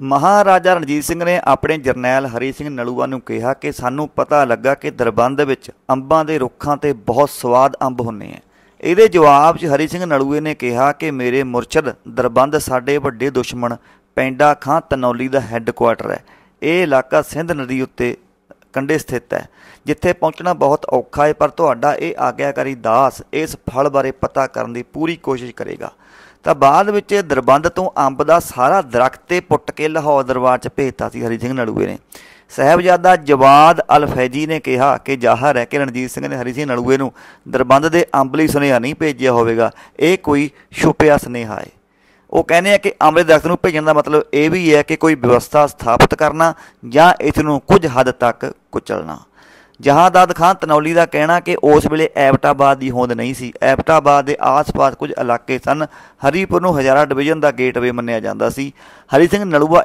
ਮਹਾਰਾਜਾ ਰਣਜੀਤ ਸਿੰਘ ਨੇ ਆਪਣੇ ਜਰਨੈਲ ਹਰੀ ਸਿੰਘ ਨਲੂਆ ਨੂੰ ਕਿਹਾ ਕਿ ਸਾਨੂੰ ਪਤਾ ਲੱਗਾ ਕਿ ਦਰਬੰਦ ਵਿੱਚ ਅੰਬਾਂ ਦੇ ਰੁੱਖਾਂ ਤੇ ਬਹੁਤ ਸਵਾਦ ਅੰਬ ਹੁੰਨੇ ਆ ਇਹਦੇ ਜਵਾਬ 'ਚ ਹਰੀ ਸਿੰਘ ਨਲੂਏ ਨੇ ਕਿਹਾ ਕਿ ਮੇਰੇ ਮੁਰਸ਼ਦ ਦਰਬੰਦ ਸਾਡੇ ਵੱਡੇ ਦੁਸ਼ਮਣ ਪੈਂਡਾ ਖਾਂ ਤਨੌਲੀ ਦਾ ਹੈੱਡਕੁਆਟਰ ਹੈ ਇਹ ਇਲਾਕਾ ਸਿੰਧ ਨਦੀ ਉੱਤੇ ਕੰਡੇ ਸਥਿਤ ਹੈ ਜਿੱਥੇ ਪਹੁੰਚਣਾ ਬਹੁਤ ਔਖਾ ਹੈ ਪਰ ਤੁਹਾਡਾ ਇਹ ਆਗਿਆਕਾਰੀ ਦਾਸ ਇਸ ਫਲ ਬਾਰੇ ਪਤਾ ਕਰਨ ਦੀ ਪੂਰੀ ਕੋਸ਼ਿਸ਼ ਕਰੇਗਾ ਤਾਂ ਬਾਅਦ ਵਿੱਚ ਇਹ ਦਰਬੰਦ ਤੋਂ ਅੰਬ ਦਾ ਸਾਰਾ ਦਰਖਤ ਤੇ ਪੁੱਟ ਕੇ ਲਾਹੌਰ ਦਰਬਾਰ 'ਚ ਭੇਜਤਾ ਸੀ ਹਰੀ ਸਿੰਘ ਨਲੂਏ ਨੇ ਸਹਿਬਜ਼ਾਦਾ ਜਵਾਦ ਅਲ ਫੈਜੀ ਨੇ ਕਿਹਾ ਕਿ ਜ਼ਾਹਰ ਹੈ ਕਿ ਰਣਜੀਤ ਸਿੰਘ ਨੇ ਹਰੀ ਸਿੰਘ ਨਲੂਏ ਨੂੰ ਦਰਬੰਦ ਦੇ ਅੰਬ ਲਈ ਸੁਨੇਹਾ ਨਹੀਂ ਭੇਜਿਆ ਹੋਵੇਗਾ ਇਹ ਕੋਈ ਛੁਪਿਆ ਸੁਨੇਹਾ ਹੈ ਉਹ ਕਹਿੰਦੇ ਆ ਕਿ ਆਮਲੇ ਦਰਖਤ ਨੂੰ ਭੇਜਣ ਦਾ ਮਤਲਬ ਇਹ ਵੀ ਹੈ ਕਿ ਕੋਈ ਵਿਵਸਥਾ ਸਥਾਪਿਤ ਕਰਨਾ ਜਾਂ ਇਸ ਨੂੰ ਕੁਝ ਹੱਦ ਤੱਕ ਕੁਚਲਣਾ ਜਹਾਂਦਾਦ ਖਾਨ ਤਨੌਲੀ ਦਾ ਕਹਿਣਾ ਕਿ ਉਸ ਵੇਲੇ ਐਬਟਾਬਾਦ ਦੀ ਹੋਂਦ ਨਹੀਂ ਸੀ ਐਬਟਾਬਾਦ ਦੇ ਆਸ-ਪਾਸ ਕੁਝ ਇਲਾਕੇ ਸਨ ਹਰੀਪੁਰ ਨੂੰ ਹਜ਼ਾਰਾ ਡਿਵੀਜ਼ਨ ਦਾ ਗੇਟਵੇ ਮੰਨਿਆ ਜਾਂਦਾ ਸੀ ਹਰੀ ਸਿੰਘ ਨਲੂਆ